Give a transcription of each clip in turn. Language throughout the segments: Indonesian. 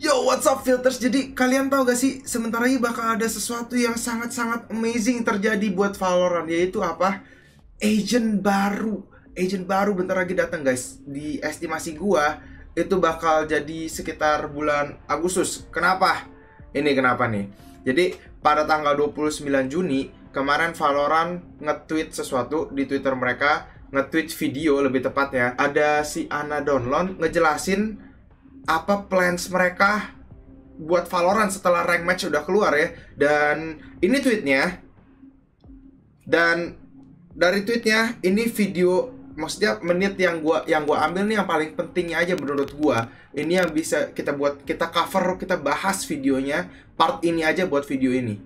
Yo, what's up filters? Jadi kalian tahu gak sih, sementara ini bakal ada sesuatu yang sangat-sangat amazing terjadi buat Valorant yaitu apa? Agent baru. Agent baru bentar lagi datang guys. Di estimasi gua itu bakal jadi sekitar bulan Agustus. Kenapa? Ini kenapa nih? Jadi pada tanggal 29 Juni kemarin Valorant nge-tweet sesuatu di Twitter mereka, nge-tweet video lebih tepat ya. Ada si Ana Donlon ngejelasin apa plans mereka buat Valorant setelah rank match udah keluar ya. Dan ini tweetnya. Dan dari tweetnya ini video maksudnya menit yang gua yang gua ambil nih yang paling pentingnya aja menurut gua. Ini yang bisa kita buat kita cover, kita bahas videonya. Part ini aja buat video ini.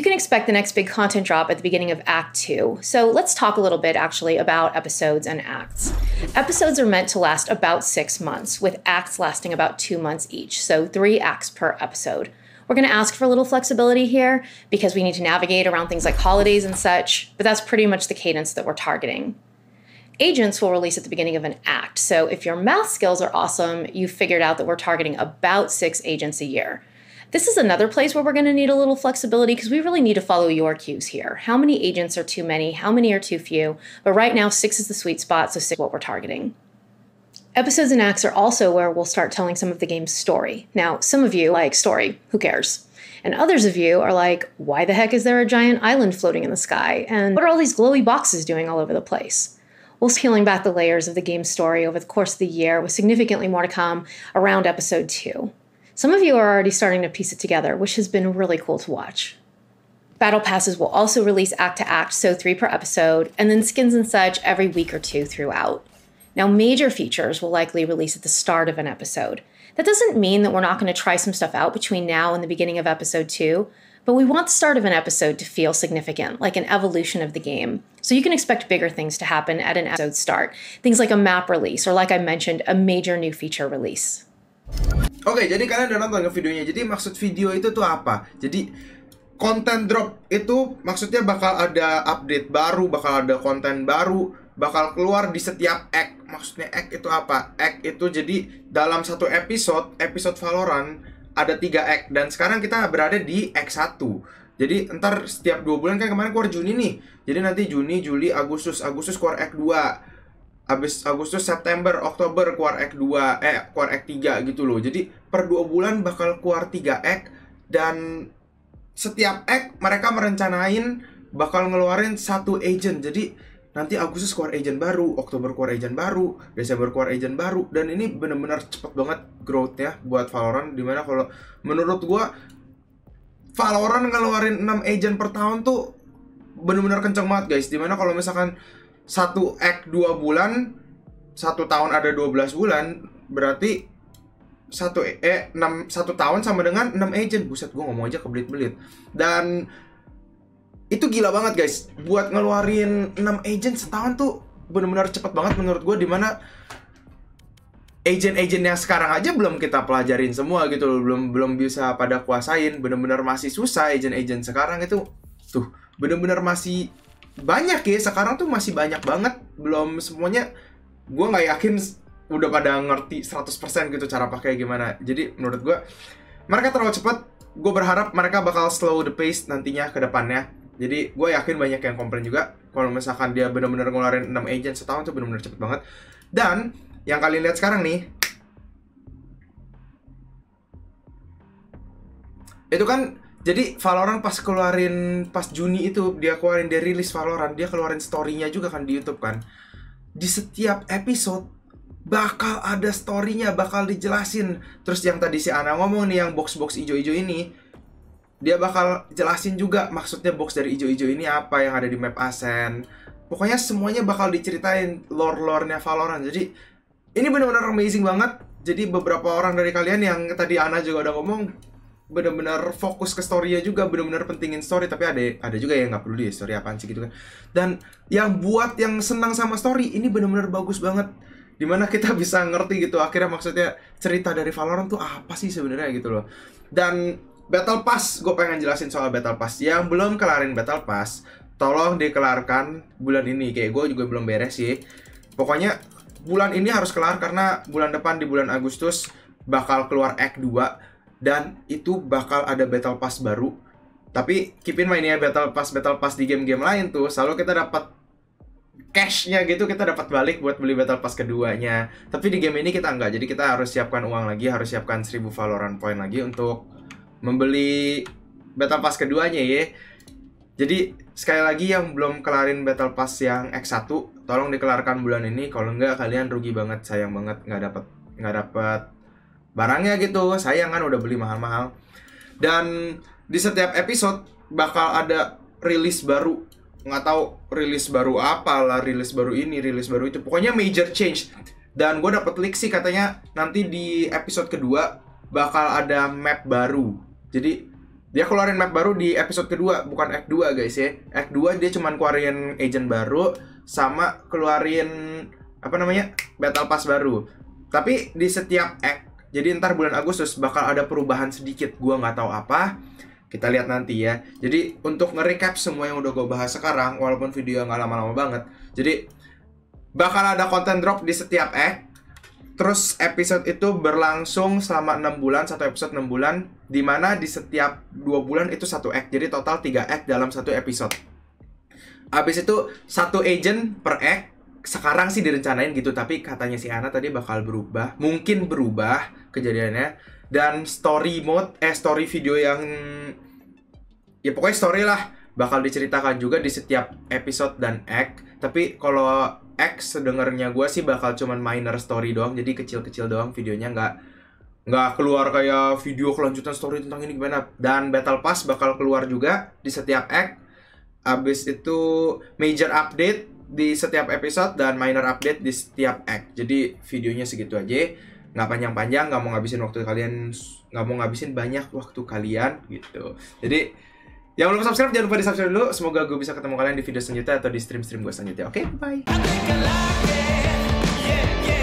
you can expect the next big content drop at the beginning of Act 2. So let's talk a little bit actually about episodes and acts. Episodes are meant to last about six months, with acts lasting about two months each, so three acts per episode. We're going to ask for a little flexibility here because we need to navigate around things like holidays and such, but that's pretty much the cadence that we're targeting. Agents will release at the beginning of an act, so if your math skills are awesome, you figured out that we're targeting about six agents a year. This is another place where we're going to need a little flexibility because we really need to follow your cues here. How many agents are too many? How many are too few? But right now, six is the sweet spot, so six what we're targeting. Episodes and acts are also where we'll start telling some of the game's story. Now, some of you like story, who cares? And others of you are like, why the heck is there a giant island floating in the sky? And what are all these glowy boxes doing all over the place? We'll peeling back the layers of the game's story over the course of the year with significantly more to come around episode two. Some of you are already starting to piece it together, which has been really cool to watch. Battle passes will also release act to act, so three per episode, and then skins and such every week or two throughout. Now, major features will likely release at the start of an episode. That doesn't mean that we're not going to try some stuff out between now and the beginning of episode two, but we want the start of an episode to feel significant, like an evolution of the game. So you can expect bigger things to happen at an episode start, things like a map release, or like I mentioned, a major new feature release. Oke, jadi kalian udah nonton ke videonya. Jadi maksud video itu tuh apa? Jadi konten drop itu maksudnya bakal ada update baru, bakal ada konten baru, bakal keluar di setiap act. Maksudnya act itu apa? Act itu jadi dalam satu episode, episode Valorant ada tiga act dan sekarang kita berada di act 1. Jadi ntar setiap dua bulan kan kemarin keluar Juni nih. Jadi nanti Juni, Juli, Agustus, Agustus keluar act 2 habis Agustus September Oktober keluar x 2 eh keluar x 3 gitu loh jadi per dua bulan bakal keluar 3 X dan setiap X mereka merencanain bakal ngeluarin satu agent jadi nanti Agustus keluar agent baru Oktober keluar agent baru Desember keluar agent baru dan ini bener-bener cepet banget growth ya buat Valorant dimana kalau menurut gua Valorant ngeluarin 6 agent per tahun tuh bener-bener kenceng banget guys dimana kalau misalkan satu act dua bulan satu tahun ada 12 bulan berarti satu e, eh enam satu tahun sama dengan enam agent buset gue ngomong aja kebelit-belit dan itu gila banget guys buat ngeluarin enam agent setahun tuh bener-bener cepet banget menurut gue dimana agent-agent yang sekarang aja belum kita pelajarin semua gitu loh belum belum bisa pada kuasain bener-bener masih susah agent-agent sekarang itu tuh bener-bener masih banyak ya sekarang tuh masih banyak banget belum semuanya gue nggak yakin udah pada ngerti 100% gitu cara pakai gimana jadi menurut gue mereka terlalu cepat gue berharap mereka bakal slow the pace nantinya ke depannya jadi gue yakin banyak yang komplain juga kalau misalkan dia benar-benar ngeluarin 6 agent setahun tuh benar-benar cepet banget dan yang kalian lihat sekarang nih itu kan jadi Valorant pas keluarin pas Juni itu dia keluarin dia rilis Valorant dia keluarin storynya juga kan di YouTube kan di setiap episode bakal ada storynya bakal dijelasin terus yang tadi si Ana ngomong nih yang box box ijo-ijo ini dia bakal jelasin juga maksudnya box dari ijo-ijo ini apa yang ada di map Asen pokoknya semuanya bakal diceritain lore-lore-nya Valorant jadi ini benar-benar amazing banget jadi beberapa orang dari kalian yang tadi Ana juga udah ngomong benar-benar fokus ke story storynya juga benar-benar pentingin story tapi ada ada juga yang nggak perlu di story apaan sih gitu kan dan yang buat yang senang sama story ini benar-benar bagus banget dimana kita bisa ngerti gitu akhirnya maksudnya cerita dari Valorant tuh apa sih sebenarnya gitu loh dan Battle Pass gue pengen jelasin soal Battle Pass yang belum kelarin Battle Pass tolong dikelarkan bulan ini kayak gue juga belum beres sih pokoknya bulan ini harus kelar karena bulan depan di bulan Agustus bakal keluar Act 2 dan itu bakal ada battle pass baru. Tapi keep in mind ya battle pass battle pass di game-game lain tuh selalu kita dapat cashnya gitu kita dapat balik buat beli battle pass keduanya. Tapi di game ini kita nggak, jadi kita harus siapkan uang lagi, harus siapkan 1000 Valorant point lagi untuk membeli battle pass keduanya ya. Jadi sekali lagi yang belum kelarin battle pass yang X1, tolong dikelarkan bulan ini. Kalau enggak kalian rugi banget, sayang banget nggak dapat nggak dapat barangnya gitu sayang kan udah beli mahal-mahal dan di setiap episode bakal ada rilis baru nggak tahu rilis baru apa lah rilis baru ini rilis baru itu pokoknya major change dan gue dapet leak sih katanya nanti di episode kedua bakal ada map baru jadi dia keluarin map baru di episode kedua bukan act 2 guys ya act 2 dia cuman keluarin agent baru sama keluarin apa namanya battle pass baru tapi di setiap act jadi ntar bulan Agustus bakal ada perubahan sedikit, gua nggak tahu apa. Kita lihat nanti ya. Jadi untuk nge-recap semua yang udah gue bahas sekarang, walaupun video yang nggak lama-lama banget. Jadi bakal ada konten drop di setiap act. Terus episode itu berlangsung selama 6 bulan, satu episode 6 bulan, dimana di setiap 2 bulan itu satu act. Jadi total 3 act dalam satu episode. Abis itu satu agent per act sekarang sih direncanain gitu tapi katanya si Ana tadi bakal berubah mungkin berubah kejadiannya dan story mode eh story video yang ya pokoknya story lah bakal diceritakan juga di setiap episode dan act tapi kalau X sedengarnya gue sih bakal cuman minor story doang jadi kecil-kecil doang videonya nggak nggak keluar kayak video kelanjutan story tentang ini gimana dan battle pass bakal keluar juga di setiap act abis itu major update di setiap episode dan minor update di setiap act. Jadi videonya segitu aja. Nggak panjang-panjang, nggak mau ngabisin waktu kalian, nggak mau ngabisin banyak waktu kalian gitu. Jadi yang belum subscribe jangan lupa di subscribe dulu. Semoga gue bisa ketemu kalian di video selanjutnya atau di stream-stream gue selanjutnya. Oke, okay, bye.